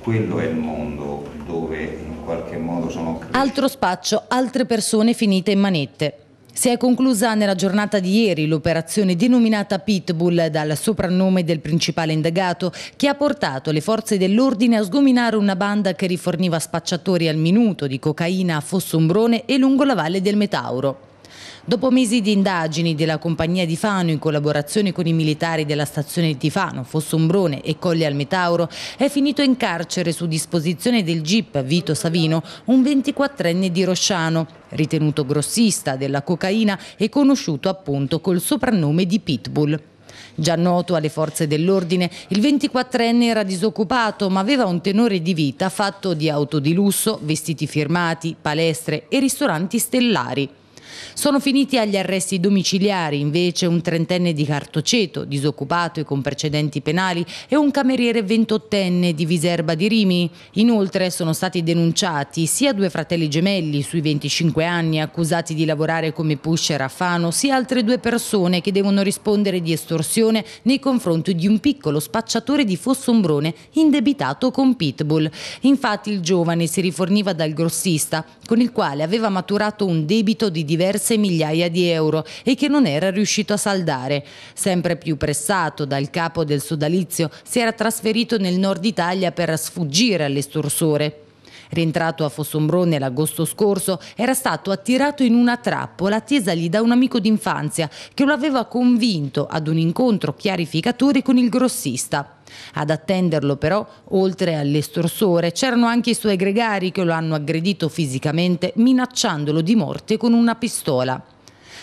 quello è il mondo dove in qualche modo sono... Cresciuto. Altro spaccio, altre persone finite in manette. Si è conclusa nella giornata di ieri l'operazione denominata Pitbull dal soprannome del principale indagato che ha portato le forze dell'ordine a sgominare una banda che riforniva spacciatori al minuto di cocaina a Fossombrone e lungo la valle del Metauro. Dopo mesi di indagini della compagnia di Fano in collaborazione con i militari della stazione di Tifano, Fossombrone e Colle al Metauro, è finito in carcere su disposizione del GIP Vito Savino un 24enne di Rosciano, ritenuto grossista della cocaina e conosciuto appunto col soprannome di Pitbull. Già noto alle forze dell'ordine, il 24enne era disoccupato ma aveva un tenore di vita fatto di auto di lusso, vestiti firmati, palestre e ristoranti stellari. Sono finiti agli arresti domiciliari invece un trentenne di Cartoceto, disoccupato e con precedenti penali, e un cameriere ventottenne di Viserba di Rimi. Inoltre sono stati denunciati sia due fratelli gemelli sui 25 anni accusati di lavorare come pusher a Fano, sia altre due persone che devono rispondere di estorsione nei confronti di un piccolo spacciatore di Fossombrone indebitato con Pitbull. Infatti il giovane si riforniva dal grossista con il quale aveva maturato un debito di diversi diverse migliaia di euro e che non era riuscito a saldare. Sempre più pressato dal capo del sodalizio, si era trasferito nel nord Italia per sfuggire all'estorsore. Rientrato a Fossombrone l'agosto scorso, era stato attirato in una trappola attesagli da un amico d'infanzia che lo aveva convinto ad un incontro chiarificatore con il grossista. Ad attenderlo però, oltre all'estorsore, c'erano anche i suoi gregari che lo hanno aggredito fisicamente minacciandolo di morte con una pistola.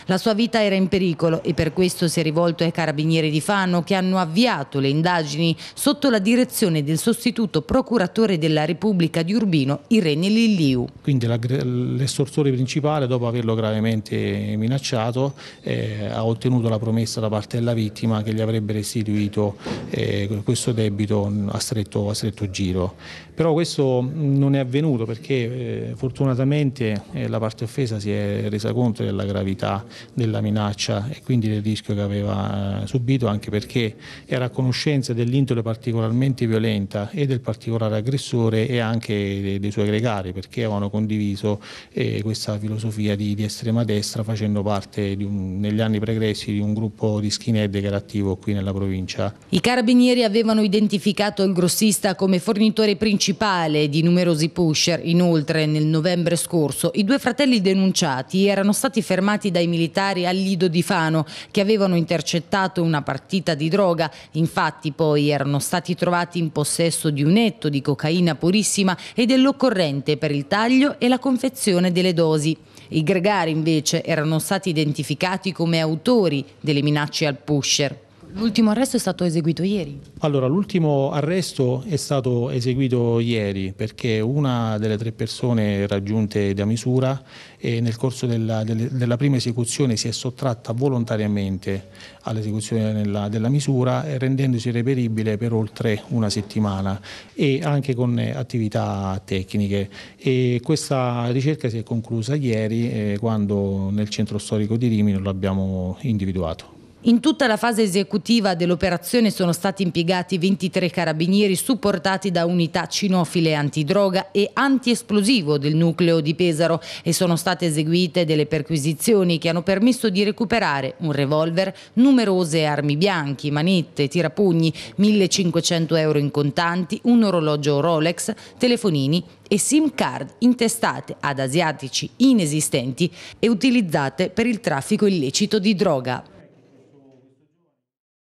La sua vita era in pericolo e per questo si è rivolto ai carabinieri di Fano che hanno avviato le indagini sotto la direzione del sostituto procuratore della Repubblica di Urbino, Irene Lilliu. Quindi l'estortore principale, dopo averlo gravemente minacciato, eh, ha ottenuto la promessa da parte della vittima che gli avrebbe restituito eh, questo debito a stretto, a stretto, giro. Però questo non è avvenuto perché eh, fortunatamente eh, la parte offesa si è resa conto della gravità della minaccia e quindi del rischio che aveva eh, subito anche perché era a conoscenza dell'intole particolarmente violenta e del particolare aggressore e anche dei, suoi gregari perché avevano condiviso eh, questa filosofia di, di, estrema destra facendo parte un, negli anni pregressi di un gruppo di skinhead che era attivo qui nella provincia. I carabinieri avevano identificato il grossista come fornitore principale di numerosi pusher, inoltre nel novembre scorso i due fratelli denunciati erano stati fermati dai militari militari al Lido di Fano che avevano intercettato una partita di droga. Infatti poi erano stati trovati in possesso di un netto di cocaina purissima e dell'occorrente per il taglio e la confezione delle dosi. I gregari invece erano stati identificati come autori delle minacce al pusher. L'ultimo arresto è stato eseguito ieri? Allora, l'ultimo arresto è stato eseguito ieri perché una delle tre persone raggiunte da misura nel corso della, della, prima esecuzione si è sottratta volontariamente all'esecuzione della, della, misura rendendosi reperibile per oltre una settimana e anche con attività tecniche. E questa ricerca si è conclusa ieri eh, quando nel centro storico di Rimini l'abbiamo individuato. In tutta la fase esecutiva dell'operazione sono stati impiegati 23 carabinieri supportati da unità cinofile antidroga e antiesplosivo del nucleo di Pesaro e sono state eseguite delle perquisizioni che hanno permesso di recuperare un revolver, numerose armi bianche, manette, tirapugni, 1500 euro in contanti, un orologio Rolex, telefonini e SIM card intestate ad asiatici inesistenti e utilizzate per il traffico illecito di droga.